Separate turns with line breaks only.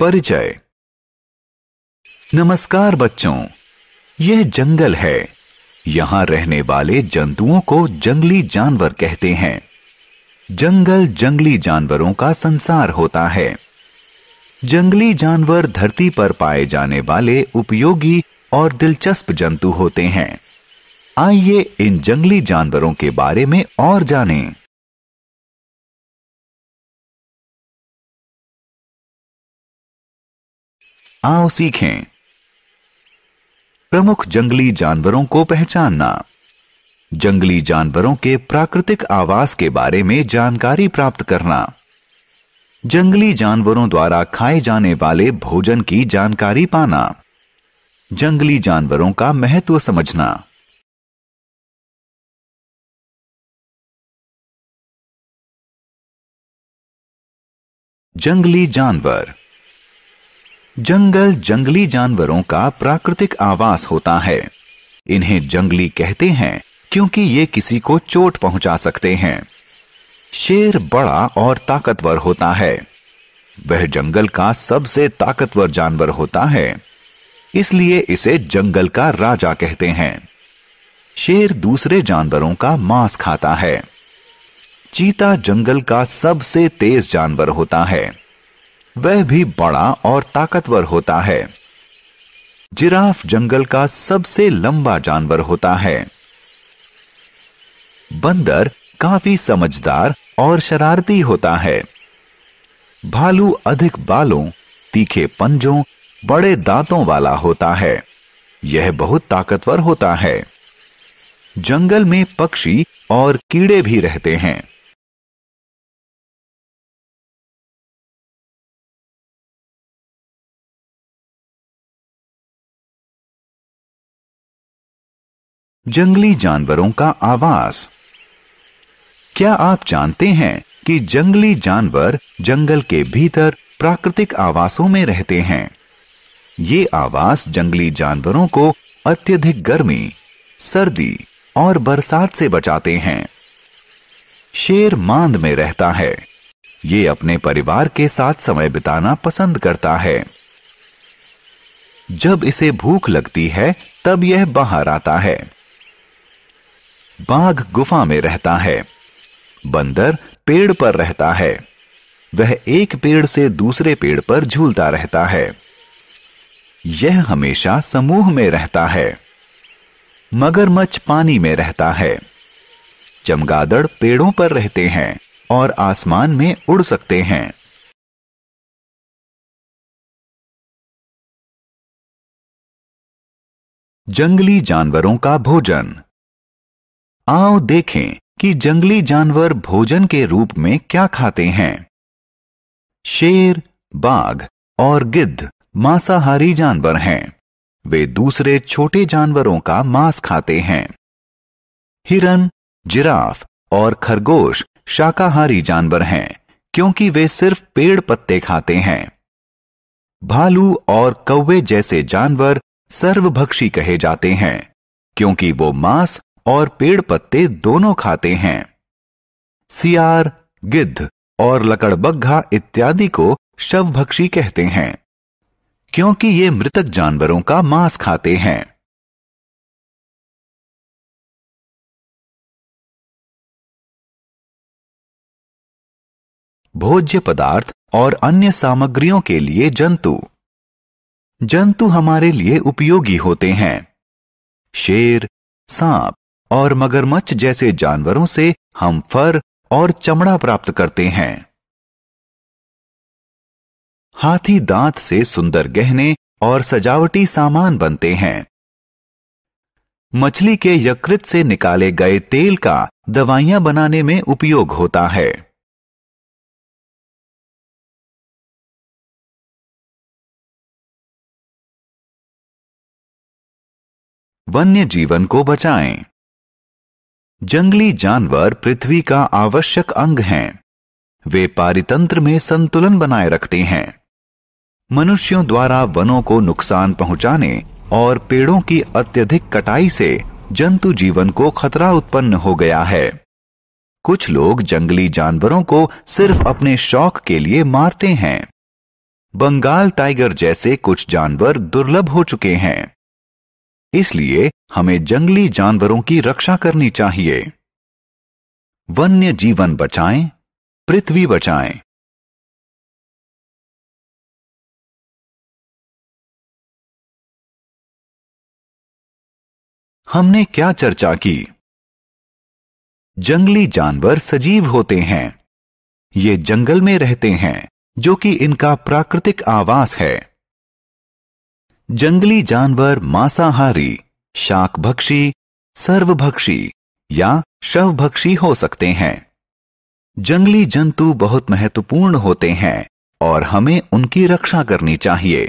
परिचय नमस्कार बच्चों यह जंगल है यहां रहने वाले जंतुओं को जंगली जानवर कहते हैं जंगल जंगली जानवरों का संसार होता है जंगली जानवर धरती पर पाए जाने वाले उपयोगी और दिलचस्प जंतु
होते हैं आइए इन जंगली जानवरों के बारे में और जानें। आओ सीखें प्रमुख जंगली
जानवरों को पहचानना जंगली जानवरों के प्राकृतिक आवास के बारे में जानकारी प्राप्त करना जंगली जानवरों द्वारा खाए जाने वाले भोजन की जानकारी पाना जंगली जानवरों का
महत्व
समझना जंगली जानवर
जंगल जंगली जानवरों का प्राकृतिक आवास होता है इन्हें जंगली कहते हैं क्योंकि ये किसी को चोट पहुंचा सकते हैं शेर बड़ा और ताकतवर होता है वह जंगल का सबसे ताकतवर जानवर होता है इसलिए इसे जंगल का राजा कहते हैं शेर दूसरे जानवरों का मांस खाता है चीता जंगल का सबसे तेज जानवर होता है वह भी बड़ा और ताकतवर होता है जिराफ जंगल का सबसे लंबा जानवर होता है बंदर काफी समझदार और शरारती होता है भालू अधिक बालों तीखे पंजों बड़े दांतों वाला होता है यह बहुत ताकतवर
होता है जंगल में पक्षी और कीड़े भी रहते हैं जंगली जानवरों का आवास क्या
आप जानते हैं कि जंगली जानवर जंगल के भीतर प्राकृतिक आवासों में रहते हैं ये आवास जंगली जानवरों को अत्यधिक गर्मी सर्दी और बरसात से बचाते हैं शेर मांद में रहता है ये अपने परिवार के साथ समय बिताना पसंद करता है जब इसे भूख लगती है तब यह बाहर आता है बाघ गुफा में रहता है बंदर पेड़ पर रहता है वह एक पेड़ से दूसरे पेड़ पर झूलता रहता है यह हमेशा समूह में रहता है मगरमच्छ पानी में रहता है चमगादड़ पेड़ों पर
रहते हैं और आसमान में उड़ सकते हैं जंगली जानवरों का भोजन आओ देखें कि जंगली जानवर
भोजन के रूप में क्या खाते हैं शेर बाघ और गिद्ध मांसाहारी जानवर हैं वे दूसरे छोटे जानवरों का मांस खाते हैं हिरन जिराफ और खरगोश शाकाहारी जानवर हैं क्योंकि वे सिर्फ पेड़ पत्ते खाते हैं भालू और कौवे जैसे जानवर सर्वभक्षी कहे जाते हैं क्योंकि वो मांस और पेड़ पत्ते दोनों खाते हैं सियार गिद्ध और लकड़बग्घा इत्यादि को शवभक्षी कहते
हैं क्योंकि ये मृतक जानवरों का मांस खाते हैं भोज्य पदार्थ और अन्य सामग्रियों के
लिए
जंतु जंतु हमारे लिए उपयोगी होते हैं शेर सांप और मगरमच्छ जैसे जानवरों से हम फर
और चमड़ा प्राप्त करते हैं हाथी
दांत से सुंदर गहने और सजावटी सामान बनते हैं मछली के यकृत से निकाले गए तेल का दवाइयां बनाने में उपयोग
होता है वन्य जीवन को बचाएं जंगली जानवर पृथ्वी का
आवश्यक अंग हैं। वे पारितंत्र में संतुलन बनाए रखते हैं मनुष्यों द्वारा वनों को नुकसान पहुंचाने और पेड़ों की अत्यधिक कटाई से जंतु जीवन को खतरा उत्पन्न हो गया है कुछ लोग जंगली जानवरों को सिर्फ अपने शौक के लिए मारते हैं बंगाल टाइगर जैसे कुछ जानवर दुर्लभ हो चुके हैं इसलिए हमें जंगली जानवरों की रक्षा करनी चाहिए वन्य
जीवन बचाएं, पृथ्वी बचाएं। हमने क्या चर्चा की जंगली जानवर सजीव
होते हैं ये जंगल में रहते हैं जो कि इनका प्राकृतिक आवास है जंगली जानवर मांसाहारी शाकभक्षी सर्वभक्षी या शवभक्षी हो सकते हैं
जंगली जंतु बहुत महत्वपूर्ण होते हैं और हमें उनकी रक्षा करनी चाहिए